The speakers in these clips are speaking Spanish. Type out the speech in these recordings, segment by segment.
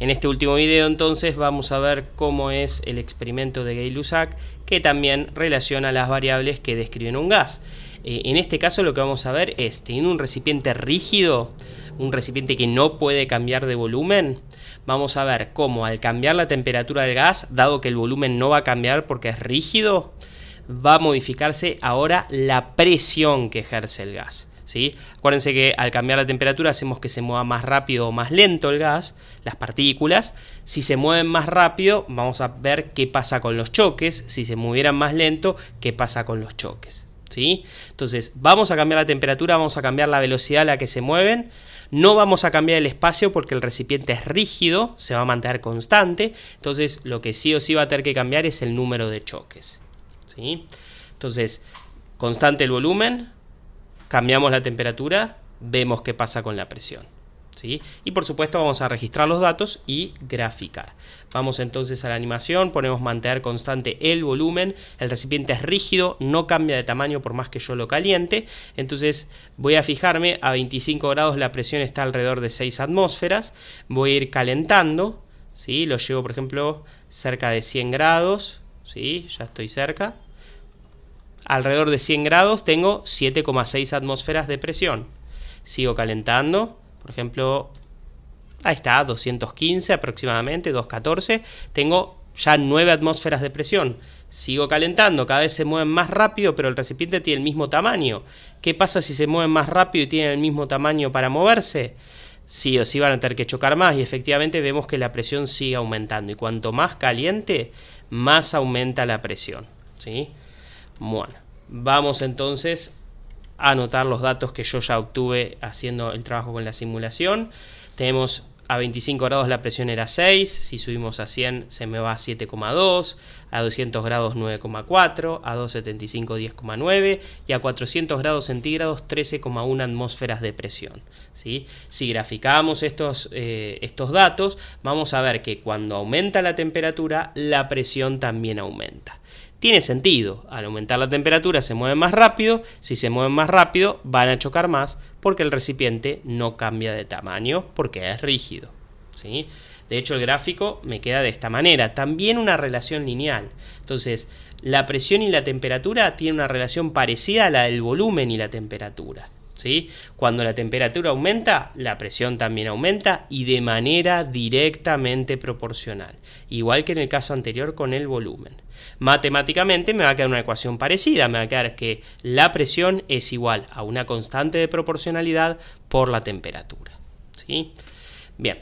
En este último video entonces vamos a ver cómo es el experimento de Gay-Lussac que también relaciona las variables que describen un gas. Eh, en este caso lo que vamos a ver es, teniendo un recipiente rígido, un recipiente que no puede cambiar de volumen, vamos a ver cómo al cambiar la temperatura del gas, dado que el volumen no va a cambiar porque es rígido, va a modificarse ahora la presión que ejerce el gas. Acuérdense que al cambiar la temperatura hacemos que se mueva más rápido o más lento el gas, las partículas. Si se mueven más rápido, vamos a ver qué pasa con los choques. Si se movieran más lento, qué pasa con los choques. ¿Sí? Entonces, vamos a cambiar la temperatura, vamos a cambiar la velocidad a la que se mueven, no vamos a cambiar el espacio porque el recipiente es rígido, se va a mantener constante, entonces lo que sí o sí va a tener que cambiar es el número de choques. Entonces, constante el volumen, cambiamos la temperatura, vemos qué pasa con la presión. ¿sí? Y por supuesto vamos a registrar los datos y graficar. Vamos entonces a la animación, ponemos mantener constante el volumen, el recipiente es rígido, no cambia de tamaño por más que yo lo caliente, entonces voy a fijarme a 25 grados la presión está alrededor de 6 atmósferas, voy a ir calentando, ¿sí? lo llevo por ejemplo cerca de 100 grados, ¿sí? ya estoy cerca, alrededor de 100 grados tengo 7,6 atmósferas de presión. Sigo calentando, por ejemplo, ahí está, 215 aproximadamente, 214, tengo ya 9 atmósferas de presión. Sigo calentando, cada vez se mueven más rápido, pero el recipiente tiene el mismo tamaño. ¿Qué pasa si se mueven más rápido y tienen el mismo tamaño para moverse? Sí o sí van a tener que chocar más y efectivamente vemos que la presión sigue aumentando y cuanto más caliente, más aumenta la presión. ¿sí? Bueno, vamos entonces a anotar los datos que yo ya obtuve haciendo el trabajo con la simulación. Tenemos a 25 grados la presión era 6, si subimos a 100 se me va a 7,2, a 200 grados 9,4, a 275 10,9 y a 400 grados centígrados 13,1 atmósferas de presión. Si graficamos eh, estos datos, vamos a ver que cuando aumenta la temperatura, la presión también aumenta tiene sentido. Al aumentar la temperatura se mueven más rápido, si se mueven más rápido van a chocar más porque el recipiente no cambia de tamaño porque es rígido. ¿sí? De hecho el gráfico me queda de esta manera, también una relación lineal. Entonces la presión y la temperatura tienen una relación parecida a la del volumen y la temperatura. Cuando la temperatura aumenta, la presión también aumenta y de manera directamente proporcional, igual que en el caso anterior con el volumen. Matemáticamente me va a quedar una ecuación parecida, me va a quedar que la presión es igual a una constante de proporcionalidad por la temperatura. Bien,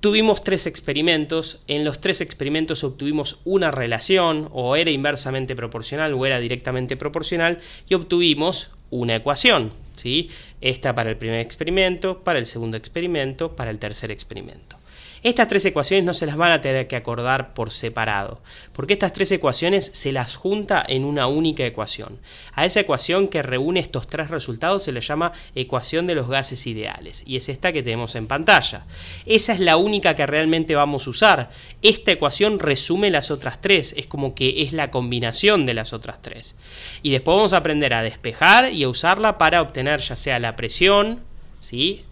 Tuvimos tres experimentos, en los tres experimentos obtuvimos una relación, o era inversamente proporcional o era directamente proporcional, y obtuvimos una ecuación. ¿sí? Esta para el primer experimento, para el segundo experimento, para el tercer experimento. Estas tres ecuaciones no se las van a tener que acordar por separado, porque estas tres ecuaciones se las junta en una única ecuación. A esa ecuación que reúne estos tres resultados se le llama ecuación de los gases ideales, y es esta que tenemos en pantalla. Esa es la única que realmente vamos a usar. Esta ecuación resume las otras tres, es como que es la combinación de las otras tres. Y después vamos a aprender a despejar y a usarla para obtener ya sea la presión,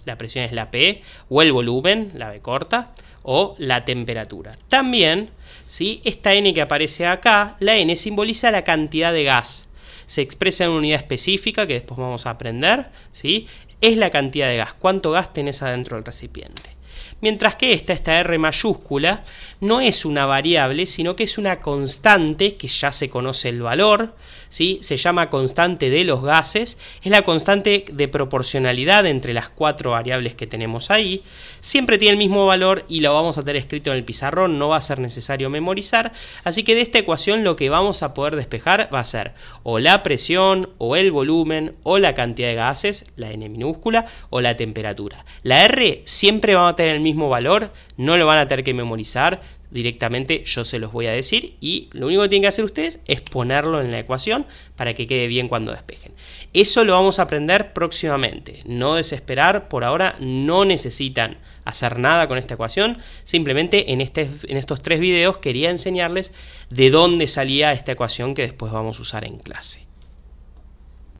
la presión es la P, o el volumen, la B corta, o la temperatura. También, ¿sí? Esta N que aparece acá, la N simboliza la cantidad de gas. Se expresa en una unidad específica que después vamos a aprender, ¿sí? Es la cantidad de gas, cuánto gas tenés adentro del recipiente mientras que esta, esta R mayúscula, no es una variable, sino que es una constante que ya se conoce el valor, ¿sí? se llama constante de los gases, es la constante de proporcionalidad entre las cuatro variables que tenemos ahí, siempre tiene el mismo valor y lo vamos a tener escrito en el pizarrón, no va a ser necesario memorizar, así que de esta ecuación lo que vamos a poder despejar va a ser o la presión, o el volumen, o la cantidad de gases, la n minúscula, o la temperatura. La R siempre va a tener el mismo valor, no lo van a tener que memorizar, directamente yo se los voy a decir y lo único que tienen que hacer ustedes es ponerlo en la ecuación para que quede bien cuando despejen. Eso lo vamos a aprender próximamente, no desesperar, por ahora no necesitan hacer nada con esta ecuación, simplemente en, este, en estos tres videos quería enseñarles de dónde salía esta ecuación que después vamos a usar en clase.